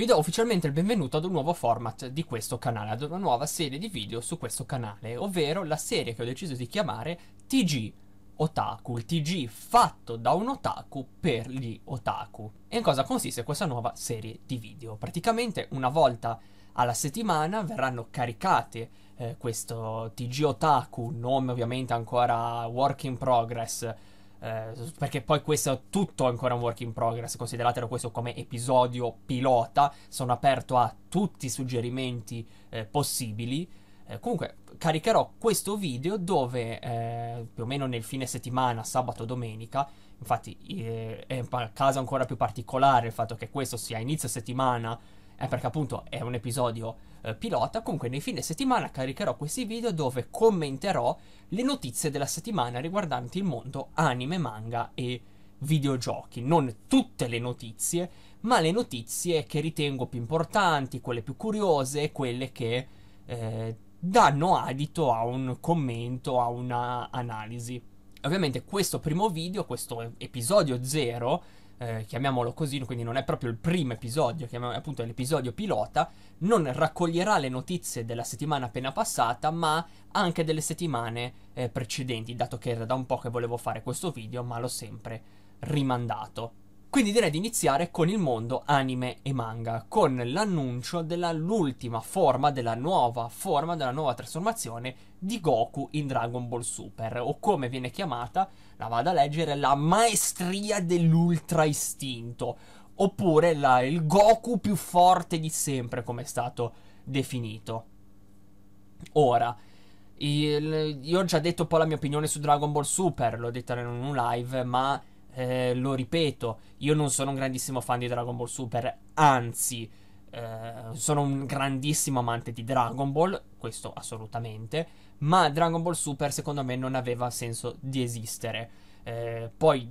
Vi do ufficialmente il benvenuto ad un nuovo format di questo canale, ad una nuova serie di video su questo canale, ovvero la serie che ho deciso di chiamare TG Otaku, il TG fatto da un otaku per gli otaku. E in cosa consiste questa nuova serie di video? Praticamente una volta alla settimana verranno caricate eh, questo TG Otaku, nome ovviamente ancora work in progress, eh, perché poi questo è tutto ancora un work in progress, consideratelo questo come episodio pilota, sono aperto a tutti i suggerimenti eh, possibili. Eh, comunque caricherò questo video dove eh, più o meno nel fine settimana, sabato domenica, infatti eh, è un caso ancora più particolare il fatto che questo sia inizio settimana, è perché appunto è un episodio eh, pilota. Comunque nei fine settimana caricherò questi video dove commenterò le notizie della settimana riguardanti il mondo anime, manga e videogiochi. Non tutte le notizie, ma le notizie che ritengo più importanti, quelle più curiose e quelle che eh, danno adito a un commento, a una analisi. Ovviamente questo primo video, questo episodio zero, eh, chiamiamolo così, quindi non è proprio il primo episodio, chiamiamolo appunto l'episodio pilota, non raccoglierà le notizie della settimana appena passata, ma anche delle settimane eh, precedenti, dato che era da un po' che volevo fare questo video, ma l'ho sempre rimandato. Quindi direi di iniziare con il mondo anime e manga, con l'annuncio dell'ultima forma, della nuova forma, della nuova trasformazione di Goku in Dragon Ball Super, o come viene chiamata la vado a leggere, la maestria dell'ultra istinto, oppure la, il Goku più forte di sempre, come è stato definito. Ora, il, io ho già detto un po' la mia opinione su Dragon Ball Super, l'ho detta in un live, ma eh, lo ripeto, io non sono un grandissimo fan di Dragon Ball Super, anzi, eh, sono un grandissimo amante di Dragon Ball, questo assolutamente, ma Dragon Ball Super secondo me non aveva senso di esistere. Uh, poi,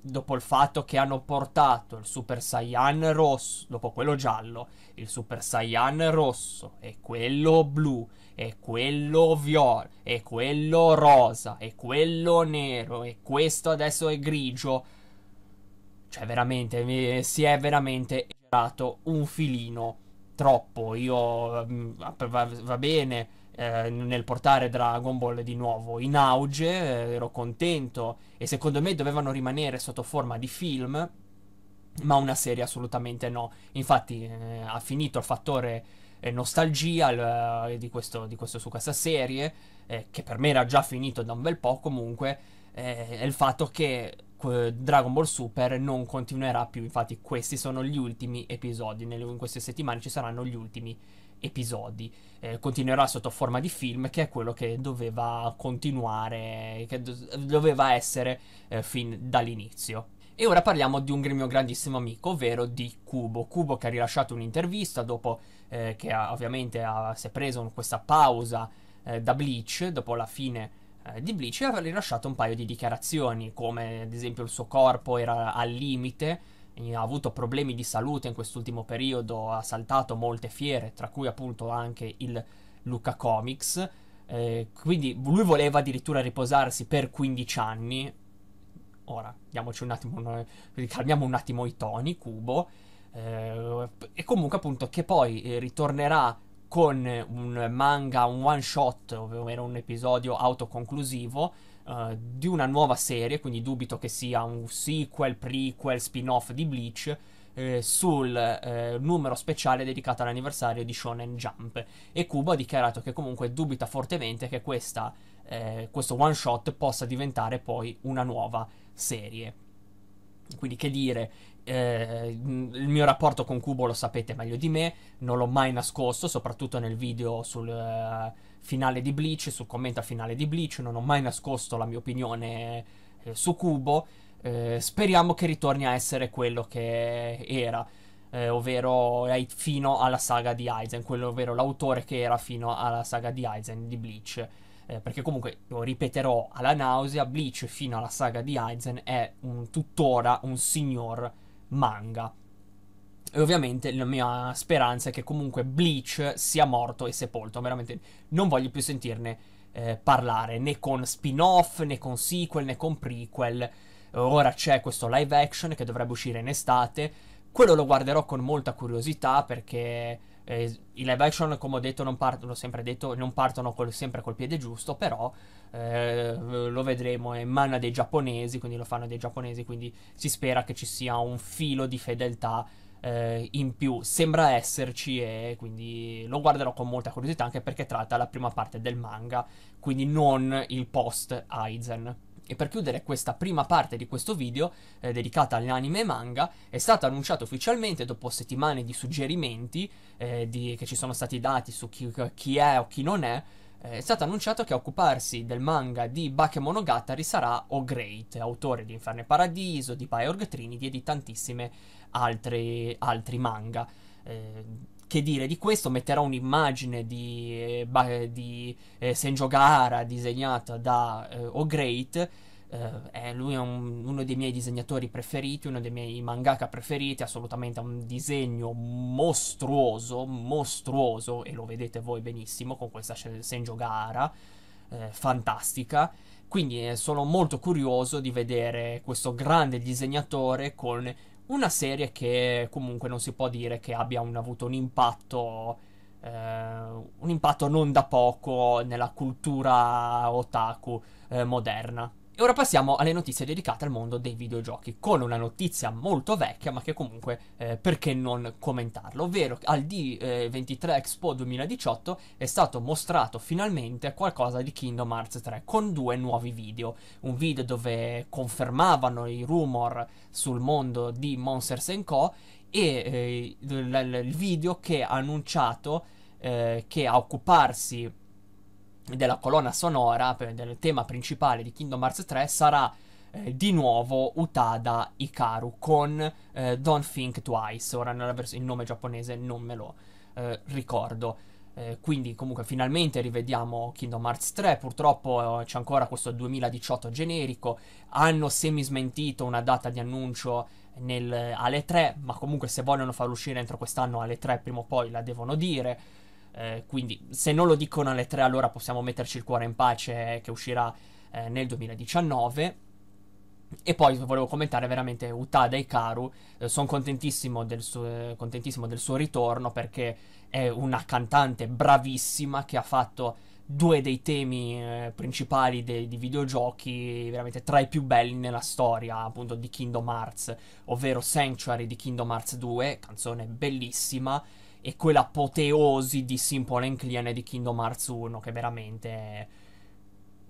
dopo il fatto che hanno portato il Super Saiyan rosso, dopo quello giallo, il Super Saiyan rosso e quello blu e quello viola e quello rosa e quello nero e questo adesso è grigio. Cioè, veramente, si è veramente un filino troppo. Io mm, va, bene eh, nel portare Dragon Ball di nuovo in auge, eh, ero contento e secondo me dovevano rimanere sotto forma di film, ma una serie assolutamente no. Infatti eh, ha finito il fattore eh, nostalgia il, eh, di, questo, di questo su questa serie, che per me era già finito da un bel po' comunque, è il fatto che Dragon Ball Super non continuerà più. Infatti, questi sono gli ultimi episodi. Nelle, in queste settimane ci saranno gli ultimi episodi. Eh, continuerà sotto forma di film, che è quello che doveva continuare, che do- doveva essere eh, fin dall'inizio. E ora parliamo di un mio grandissimo amico, ovvero di Kubo. Kubo che ha rilasciato un'intervista dopo eh, che ha, ovviamente ha, si è preso questa pausa eh, da Bleach, dopo la fine eh, di Bleach ha rilasciato un paio di dichiarazioni, come ad esempio il suo corpo era al limite, ha avuto problemi di salute in quest'ultimo periodo, ha saltato molte fiere, tra cui appunto anche il Luca Comics. Eh, quindi lui voleva addirittura riposarsi per 15 anni. Ora, diamoci un attimo, calmiamo un attimo i toni, Cubo. Eh, e comunque appunto che poi eh, ritornerà con un manga, un one shot, ovvero un episodio autoconclusivo uh, di una nuova serie, quindi dubito che sia un sequel, prequel, spin-off di Bleach. Eh, sul eh, numero speciale dedicato all'anniversario di Shonen Jump e Kubo ha dichiarato che comunque dubita fortemente che questa, eh, questo one shot possa diventare poi una nuova serie. Quindi che dire, eh, il mio rapporto con Cubo lo sapete meglio di me, non l'ho mai nascosto, soprattutto nel video sul uh, finale di Bleach, sul commento finale di Bleach, non ho mai nascosto la mia opinione eh, su Cubo. Eh, speriamo che ritorni a essere quello che era, eh, ovvero fino alla saga di Aizen, quello ovvero l'autore che era fino alla saga di Aizen di Bleach eh, perché comunque lo ripeterò alla nausea, Bleach fino alla saga di Aizen è un, tuttora un signor manga. E ovviamente la mia speranza è che comunque Bleach sia morto e sepolto, veramente non voglio più sentirne eh, parlare, né con spin-off, né con sequel, né con prequel. Ora c'è questo live action che dovrebbe uscire in estate, quello lo guarderò con molta curiosità perché eh, I live action, come ho detto, non partono, l'ho sempre detto, non partono col, sempre col piede giusto, però eh, lo vedremo, è mana dei giapponesi, quindi lo fanno dei giapponesi, quindi si spera che ci sia un filo di fedeltà eh, in più. Sembra esserci e quindi lo guarderò con molta curiosità anche perché tratta la prima parte del manga, quindi non il post Aizen. E per chiudere questa prima parte di questo video, eh, dedicata all'anime e manga, è stato annunciato ufficialmente dopo settimane di suggerimenti eh, di, che ci sono stati dati su chi, chi è o chi non è, eh, è stato annunciato che a occuparsi del manga di Bakemonogatari sarà O Great, autore di Inferno e Paradiso, di Bioorg Trinity e di tantissime altre, altri manga. Eh, che dire di questo, metterò un'immagine di, eh, eh di eh, Senjogara disegnata da eh, O'Great. Eh, eh, lui è un, uno dei miei disegnatori preferiti, uno dei miei mangaka preferiti, assolutamente un disegno mostruoso, mostruoso, e lo vedete voi benissimo con questa Senjogara eh, fantastica. Quindi sono molto curioso di vedere questo grande disegnatore con una serie che comunque non si può dire che abbia un, avuto un impatto, eh, un impatto non da poco nella cultura otaku eh, moderna. E ora passiamo alle notizie dedicate al mondo dei videogiochi, con una notizia molto vecchia, ma che comunque eh, perché non commentarlo, ovvero al D23 Expo 2018 è stato mostrato finalmente qualcosa di Kingdom Hearts 3 con due nuovi video, un video dove confermavano i rumor sul mondo di Monsters Co e eh, il video che ha annunciato eh, che a occuparsi della colonna sonora, del tema principale di Kingdom Hearts 3 sarà eh, di nuovo Utada Ikaru con eh, Don't Think Twice. Ora vers- il nome giapponese non me lo eh, ricordo. Eh, quindi comunque finalmente rivediamo Kingdom Hearts 3, purtroppo eh, c'è ancora questo 2018 generico, hanno semi smentito una data di annuncio nel, eh, alle 3, ma comunque se vogliono farlo uscire entro quest'anno alle 3 prima o poi la devono dire. Eh, quindi se non lo dicono alle 3 allora possiamo metterci il cuore in pace eh, che uscirà eh, nel 2019. E poi volevo commentare veramente Utada Ikaru, eh, sono contentissimo, eh, contentissimo, del suo ritorno perché è una cantante bravissima che ha fatto due dei temi eh, principali dei, di videogiochi veramente tra i più belli nella storia appunto di Kingdom Hearts, ovvero Sanctuary di Kingdom Hearts 2, canzone bellissima, e quell'apoteosi di Simple and Clean e di Kingdom Hearts 1 che veramente è...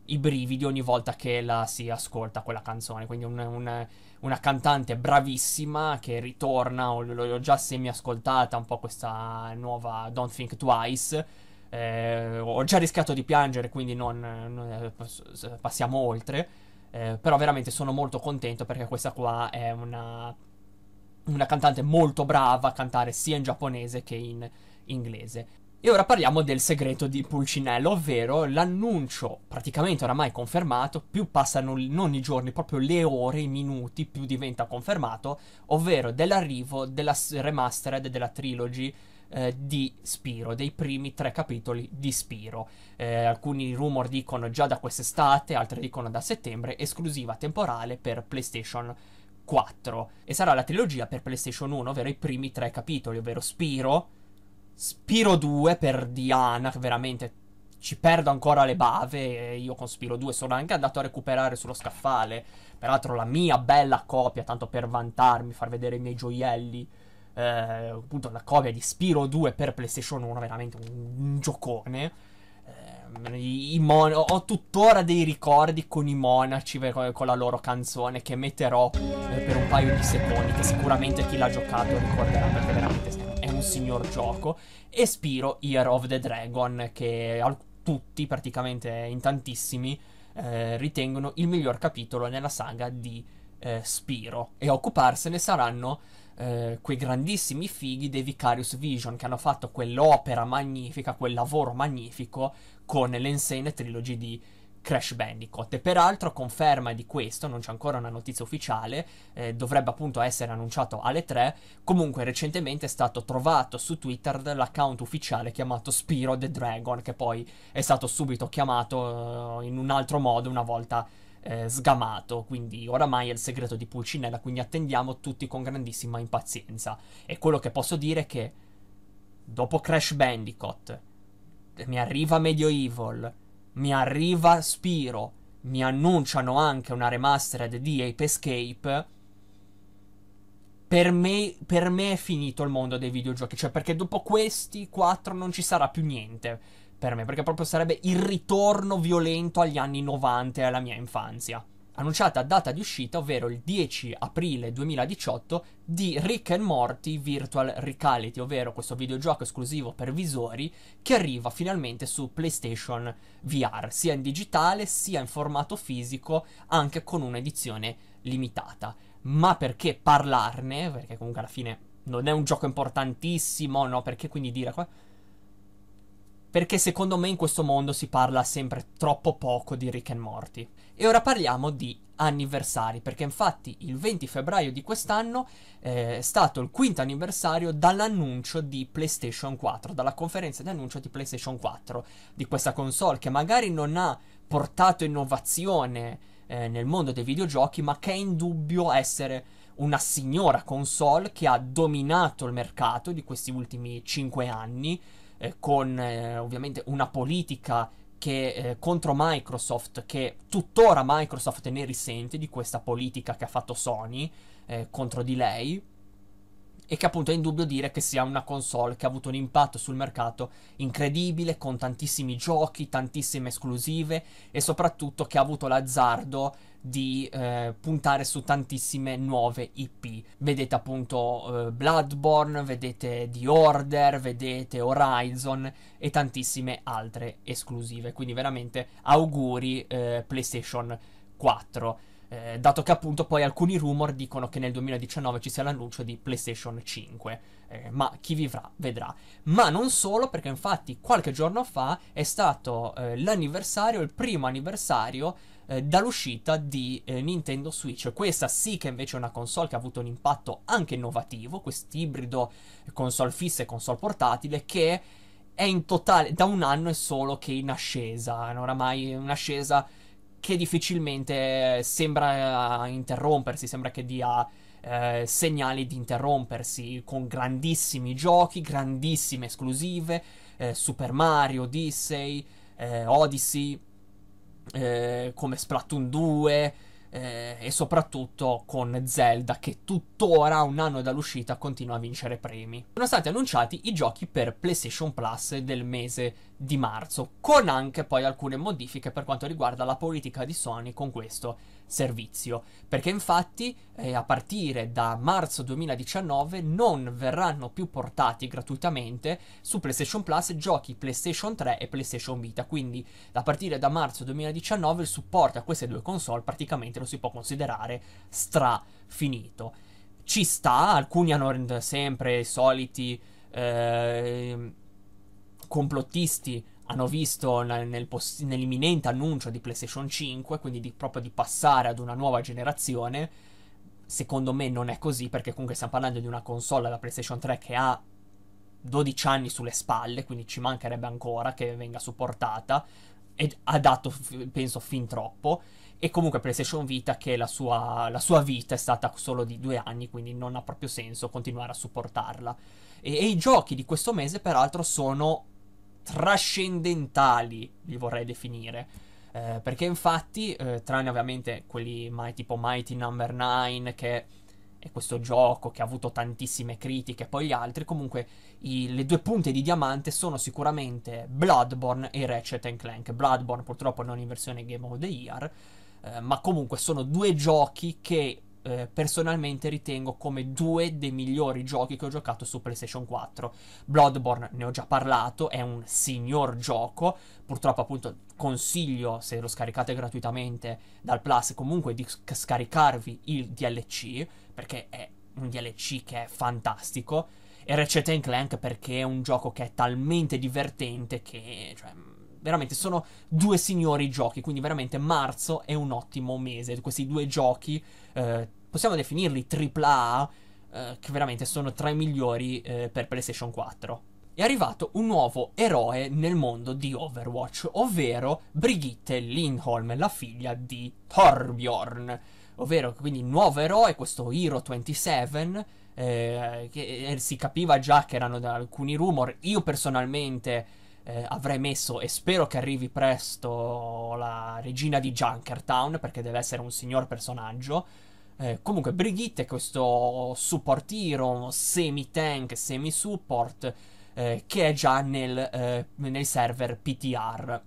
i brividi ogni volta che la si ascolta quella canzone. Quindi un, un, una cantante bravissima che ritorna, l'ho già semi ascoltata un po' questa nuova Don't Think Twice. Eh, ho già rischiato di piangere, quindi non, non eh, passiamo oltre. Eh, però veramente sono molto contento perché questa qua è una una cantante molto brava a cantare sia in giapponese che in inglese. E ora parliamo del segreto di Pulcinella, ovvero l'annuncio praticamente oramai confermato, più passano non i giorni, proprio le ore, i minuti, più diventa confermato, ovvero dell'arrivo della remastered della trilogy eh, di Spiro, dei primi tre capitoli di Spiro. Eh, alcuni rumor dicono già da quest'estate, altri dicono da settembre, esclusiva temporale per PlayStation 4. 4 e sarà la trilogia per PlayStation 1, ovvero i primi tre capitoli, ovvero Spiro, Spiro 2 per Diana, che veramente ci perdo ancora le bave, io con Spiro 2 sono anche andato a recuperare sullo scaffale, peraltro la mia bella copia, tanto per vantarmi, far vedere i miei gioielli, eh, appunto la copia di Spiro 2 per PlayStation 1, veramente un, un giocone i, i mon- ho tuttora dei ricordi con i monaci con, con la loro canzone che metterò eh, per un paio di secondi, che sicuramente chi l'ha giocato ricorderà perché veramente è un signor gioco. E Spiro, Year of the Dragon, che al- tutti, praticamente in tantissimi, eh, ritengono il miglior capitolo nella saga di eh, Spiro e a occuparsene saranno eh, quei grandissimi fighi dei Vicarious Vision che hanno fatto quell'opera magnifica, quel lavoro magnifico con l'Ensane Trilogy di Crash Bandicoot. E peraltro conferma di questo, non c'è ancora una notizia ufficiale, eh, dovrebbe appunto essere annunciato alle 3. Comunque recentemente è stato trovato su Twitter l'account ufficiale chiamato Spiro the Dragon, che poi è stato subito chiamato eh, in un altro modo una volta eh, sgamato, quindi oramai è il segreto di Pulcinella, quindi attendiamo tutti con grandissima impazienza. E quello che posso dire è che dopo Crash Bandicoot mi arriva Medieval, mi arriva Spiro, mi annunciano anche una remastered di Ape Escape. Per me, per me è finito il mondo dei videogiochi, cioè perché dopo questi 4 non ci sarà più niente per me, perché proprio sarebbe il ritorno violento agli anni 90 e alla mia infanzia. Annunciata data di uscita, ovvero il 10 aprile 2018, di Rick and Morty Virtual Reality, ovvero questo videogioco esclusivo per visori che arriva finalmente su PlayStation VR, sia in digitale sia in formato fisico, anche con un'edizione limitata. Ma perché parlarne? Perché comunque alla fine non è un gioco importantissimo, no? Perché quindi dire qua perché secondo me in questo mondo si parla sempre troppo poco di Rick and Morty. E ora parliamo di anniversari, perché infatti il 20 febbraio di quest'anno eh, è stato il quinto anniversario dall'annuncio di PlayStation 4, dalla conferenza di annuncio di PlayStation 4, di questa console che magari non ha portato innovazione eh, nel mondo dei videogiochi, ma che è indubbio essere una signora console che ha dominato il mercato di questi ultimi 5 anni eh, con eh, ovviamente una politica che, eh, contro Microsoft, che tuttora Microsoft ne risente di questa politica che ha fatto Sony eh, contro di lei. E che appunto è indubbio dire che sia una console che ha avuto un impatto sul mercato incredibile, con tantissimi giochi, tantissime esclusive e soprattutto che ha avuto l'azzardo di eh, puntare su tantissime nuove IP. Vedete appunto eh, Bloodborne, vedete The Order, vedete Horizon e tantissime altre esclusive. Quindi veramente auguri eh, PlayStation 4. Eh, dato che appunto poi alcuni rumor dicono che nel 2019 ci sia l'annuncio di PlayStation 5, eh, ma chi vivrà vedrà. Ma non solo perché infatti qualche giorno fa è stato eh, l'anniversario, il primo anniversario eh, dall'uscita di eh, Nintendo Switch. Questa sì che invece è una console che ha avuto un impatto anche innovativo, quest'ibrido console fissa e console portatile che è in totale da un anno è solo che in ascesa, è oramai un'ascesa che difficilmente eh, sembra eh, interrompersi, sembra che dia eh, segnali di interrompersi con grandissimi giochi, grandissime esclusive, eh, Super Mario, Odyssey, eh, Odyssey eh, come Splatoon 2 eh, e soprattutto con Zelda che tuttora un anno dall'uscita continua a vincere premi. Sono stati annunciati i giochi per PlayStation Plus del mese di marzo, con anche poi alcune modifiche per quanto riguarda la politica di Sony con questo servizio, perché infatti eh, a partire da marzo 2019 non verranno più portati gratuitamente su PlayStation Plus giochi PlayStation 3 e PlayStation Vita, quindi a partire da marzo 2019 il supporto a queste due console praticamente lo si può considerare strafinito. Ci sta, alcuni hanno sempre i soliti... Eh, complottisti hanno visto nel poss- nell'imminente annuncio di PlayStation 5, quindi di, proprio di passare ad una nuova generazione, secondo me non è così perché comunque stiamo parlando di una console, la PlayStation 3, che ha 12 anni sulle spalle, quindi ci mancherebbe ancora che venga supportata, e ha dato, penso, fin troppo. E comunque PlayStation Vita, che la sua, la sua vita è stata solo di due anni, quindi non ha proprio senso continuare a supportarla. e, e i giochi di questo mese, peraltro, sono trascendentali, li vorrei definire. Eh, perché infatti, eh, tranne ovviamente quelli mai, tipo Mighty Number 9, che è questo gioco che ha avuto tantissime critiche, poi gli altri, comunque i, le due punte di diamante sono sicuramente Bloodborne e Ratchet Clank. Bloodborne purtroppo non in versione Game of the Year, eh, ma comunque sono due giochi che eh, personalmente ritengo come due dei migliori giochi che ho giocato su PlayStation 4. Bloodborne ne ho già parlato, è un signor gioco, purtroppo appunto consiglio se lo scaricate gratuitamente dal Plus comunque di scaricarvi il DLC perché è un DLC che è fantastico e Ratchet Clank perché è un gioco che è talmente divertente che cioè, veramente sono due signori giochi, quindi veramente marzo è un ottimo mese. Questi due giochi, eh, possiamo definirli AAA, eh, che veramente sono tra i migliori eh, per PlayStation 4. È arrivato un nuovo eroe nel mondo di Overwatch, ovvero Brigitte Lindholm, la figlia di Torbjorn. Ovvero, quindi, nuovo eroe, questo Hero 27, eh, che eh, si capiva già che erano da alcuni rumor. Io personalmente eh, avrei messo, e spero che arrivi presto, la regina di Junkertown, perché deve essere un signor personaggio. Eh, comunque, Brigitte è questo support hero, semi-tank, semi-support, eh, che è già nel, eh, nei server PTR.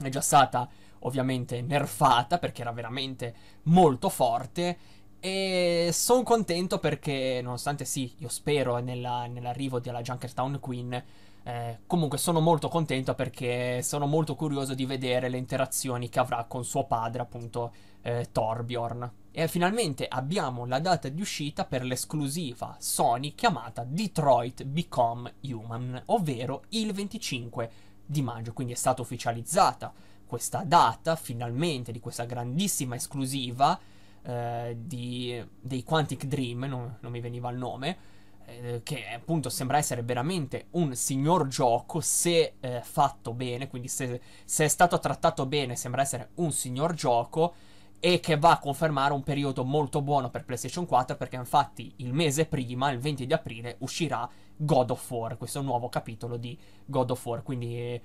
È già stata ovviamente nerfata perché era veramente molto forte. E sono contento perché, nonostante sì, io spero nella, nell'arrivo della Junkertown Queen eh, comunque sono molto contento perché sono molto curioso di vedere le interazioni che avrà con suo padre, appunto eh, Torbjorn. E finalmente abbiamo la data di uscita per l'esclusiva Sony chiamata Detroit Become Human, ovvero il 25 di maggio, quindi è stata ufficializzata questa data finalmente di questa grandissima esclusiva eh, di, dei Quantic Dream, non, non mi veniva il nome, eh, che appunto sembra essere veramente un signor gioco se eh, fatto bene, quindi se, se, è stato trattato bene sembra essere un signor gioco e che va a confermare un periodo molto buono per PlayStation 4 perché infatti il mese prima, il 20 di aprile, uscirà God of War, questo nuovo capitolo di God of War, quindi eh,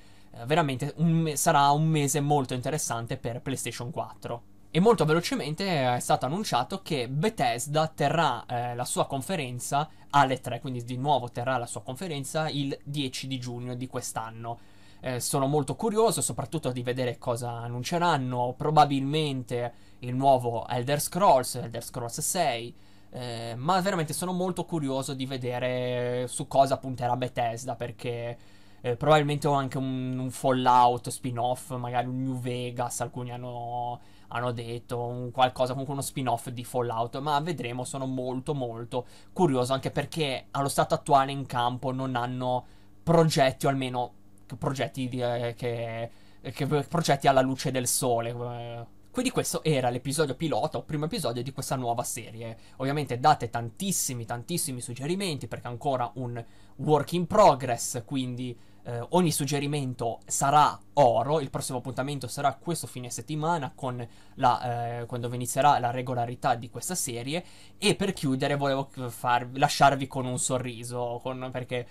veramente un sarà un mese molto interessante per PlayStation 4. E molto velocemente è stato annunciato che Bethesda terrà eh, la sua conferenza alle 3, quindi di nuovo terrà la sua conferenza il 10 di giugno di quest'anno. Eh, sono molto curioso soprattutto di vedere cosa annunceranno, probabilmente il nuovo Elder Scrolls, Elder Scrolls 6, eh, ma veramente sono molto curioso di vedere su cosa punterà Bethesda perché eh, probabilmente ho anche un, un Fallout spin-off, magari un New Vegas, alcuni hanno, hanno detto qualcosa, comunque uno spin-off di Fallout, ma vedremo, sono molto molto curioso anche perché allo stato attuale in campo non hanno progetti o almeno progetti, di, eh, che, che, progetti alla luce del sole. Eh. Quindi questo era l'episodio pilota, o primo episodio di questa nuova serie. Ovviamente date tantissimi, tantissimi suggerimenti perché è ancora un work in progress, quindi eh, ogni suggerimento sarà oro, il prossimo appuntamento sarà questo fine settimana con la, eh, quando inizierà la regolarità di questa serie e per chiudere volevo farvi, lasciarvi con un sorriso, con, perché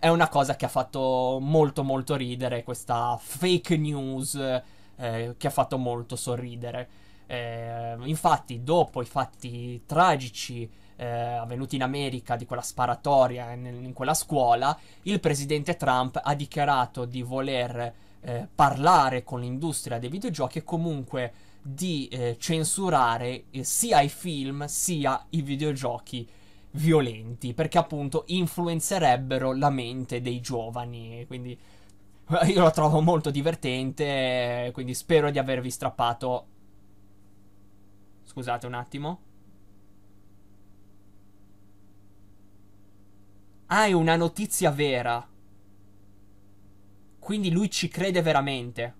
è una cosa che ha fatto molto molto ridere, questa fake news eh, che ha fatto molto sorridere. Eh, infatti, dopo i fatti tragici eh, avvenuti in America, di quella sparatoria in, in, quella scuola, il presidente Trump ha dichiarato di voler eh, parlare con l'industria dei videogiochi e comunque di eh, censurare eh, sia i film sia i videogiochi violenti, perché appunto influenzerebbero la mente dei giovani, quindi io lo trovo molto divertente, quindi spero di avervi strappato. Scusate un attimo. Ah, è una notizia vera. Quindi lui ci crede veramente.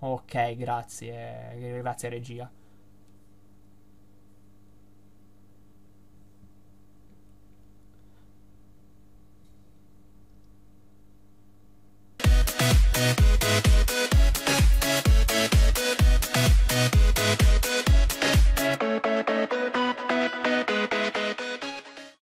Ok, grazie. Eh, grazie regia.